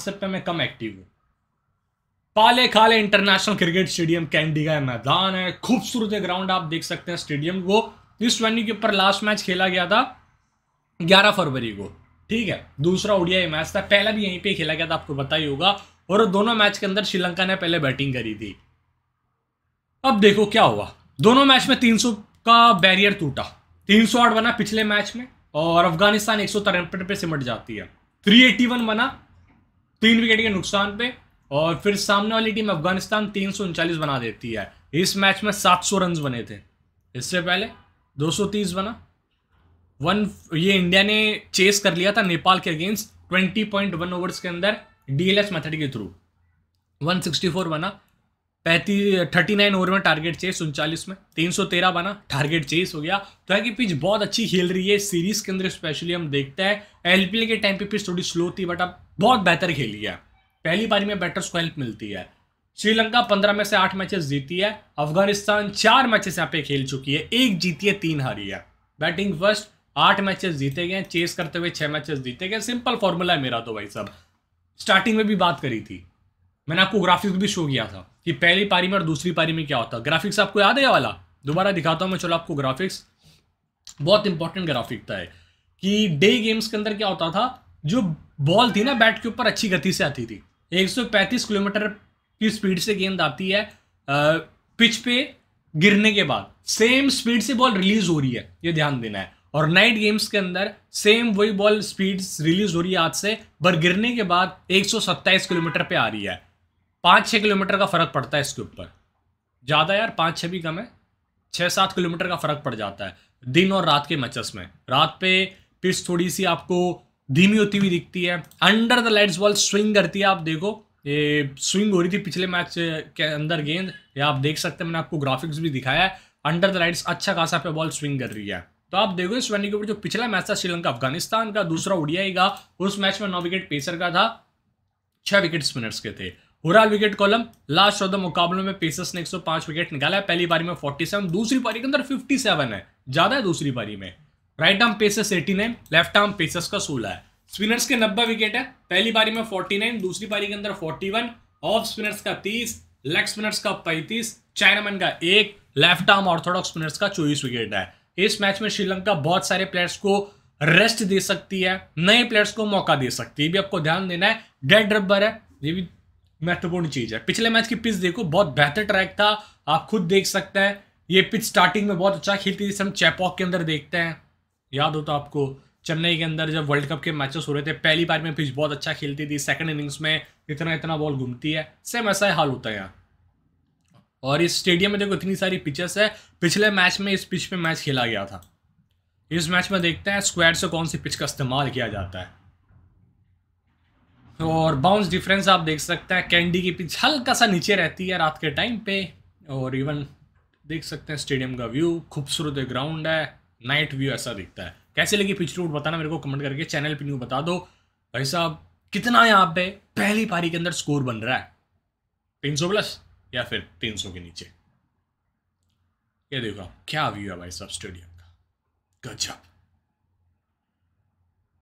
WhatsApp पे मैं कम active हूँ पाले खाले इंटरनेशनल क्रिकेट स्टेडियम कैंडी का मैदान है खूबसूरत ग्राउंड आप देख सकते हैं स्टेडियम वो इस वेन्यू के ऊपर लास्ट मैच खेला गया था ग्यारह फरवरी को ठीक है दूसरा ओडीआई मैच था पहला भी यहीं पे खेला गया था आपको पता ही होगा और दोनों मैच के अंदर श्रीलंका ने पहले बैटिंग करी थी अब देखो क्या हुआ दोनों मैच में 300 का बैरियर टूटा 300 आठ बना पिछले मैच में और अफगानिस्तान एक सौ पे सिमट जाती है 381 बना तीन विकेट के नुकसान पे और फिर सामने वाली टीम अफगानिस्तान तीन बना देती है इस मैच में 700 रन बने थे इससे पहले 230 बना वन ये इंडिया ने चेस कर लिया था नेपाल के अगेंस्ट 20.1 ओवर्स के अंदर डीएलएस मेथड के थ्रू 164 बना पैंतीस थर्टी नाइन ओवर में टारगेट चेस उनचालीस में तीन सौ तेरह बना टारगेट चेस हो गया तो है कि पिच बहुत अच्छी खेल रही है सीरीज के अंदर स्पेशली हम देखते हैं एल के टाइम पे पिच थोड़ी स्लो थी बट अब बहुत बेहतर खेली है पहली बारी में बैटर को हेल्प मिलती है श्रीलंका पंद्रह में से आठ मैचेस जीती है अफगानिस्तान चार मैचेस यहाँ पे खेल चुकी है एक जीती है तीन हारी है बैटिंग फर्स्ट आठ मैचेस जीते गए चेस करते हुए छह मैचेस जीते गए सिंपल फॉर्मूला है मेरा तो भाई साहब स्टार्टिंग में भी बात करी थी मैंने आपको ग्राफिक्स भी शो किया था कि पहली पारी में और दूसरी पारी में क्या होता ग्राफिक्स आपको याद है या वाला दोबारा दिखाता हूँ मैं चलो आपको ग्राफिक्स बहुत इंपॉर्टेंट ग्राफिक था कि डे गेम्स के अंदर क्या होता था जो बॉल थी ना बैट के ऊपर अच्छी गति से आती थी 135 किलोमीटर की स्पीड से गेंद आती है पिच पे गिरने के बाद सेम स्पीड से बॉल रिलीज हो रही है ये ध्यान देना है और नाइट गेम्स के अंदर सेम वही बॉल स्पीड रिलीज हो रही है आज से पर गिरने के बाद एक किलोमीटर पे आ रही है पाँच छः किलोमीटर का फ़र्क पड़ता है इसके ऊपर ज़्यादा यार पाँच छः भी कम है छः सात किलोमीटर का फ़र्क पड़ जाता है दिन और रात के मचस में रात पे पिच थोड़ी सी आपको धीमी होती हुई दिखती है under the lights ball swing करती है आप देखो ये स्विंग हो रही थी पिछले मैच के अंदर गेंद या आप देख सकते हैं मैंने आपको ग्राफिक्स भी दिखाया है अंडर द लाइट्स अच्छा खासा पे बॉल स्विंग कर रही है तो आप देखो इस वनी के ऊपर जो पिछला मैच था श्रीलंका अफगानिस्तान का दूसरा ही का उस मैच में नौ विकेट पेसर का था छह विकेट स्पिनर्स के थे हुराल विकेट कॉलम लास्ट चौदह मुकाबलों में पेसर्स ने 105 विकेट निकाला है पहली बारी में 47 दूसरी पारी के अंदर 57 है ज़्यादा है दूसरी पारी में right arm pacers 89 left arm pacers का सोलह है स्पिनर्स के 90 विकेट है पहली बारी में 49 दूसरी पारी के अंदर 41 ऑफ स्पिनर्स का 30 लेग स्पिनर्स का पैंतीस चाइनामैन का एक लेफ्ट आर्म ऑर्थोडॉक्स स्पिनर्स का चौबीस विकेट है इस मैच में श्रीलंका बहुत सारे प्लेयर्स को रेस्ट दे सकती है नए प्लेयर्स को मौका दे सकती है भी आपको ध्यान देना है डेड रबर है ये भी महत्वपूर्ण चीज़ है पिछले मैच की पिच देखो बहुत बेहतर ट्रैक था आप खुद देख सकते हैं ये पिच स्टार्टिंग में बहुत अच्छा खेलती थी हम चैपॉक के अंदर देखते हैं याद हो तो आपको चेन्नई के अंदर जब वर्ल्ड कप के मैचेस हो रहे थे पहली बार में पिच बहुत अच्छा खेलती थी सेकंड इनिंग्स में इतना इतना बॉल घूमती है सेम ऐसा ही हाल होता है यहाँ और इस स्टेडियम में देखो इतनी सारी पिचेस है पिछले मैच में इस पिच पे मैच खेला गया था इस मैच में देखते हैं स्क्वायर से कौन सी पिच का इस्तेमाल किया जाता है तो और बाउंस डिफरेंस आप देख सकते हैं कैंडी के पिच हल्का सा नीचे रहती है रात के टाइम पे और इवन देख सकते हैं स्टेडियम का व्यू खूबसूरत ग्राउंड है नाइट व्यू ऐसा दिखता है कैसे लगी पिच रूट बताना मेरे को कमेंट करके चैनल पे न्यू बता दो भाई साहब कितना यहाँ पे पहली पारी के अंदर स्कोर बन रहा है तीन सौ प्लस या फिर तीन सौ के नीचे ये देखो क्या व्यू है भाई साहब स्टेडियम का गजब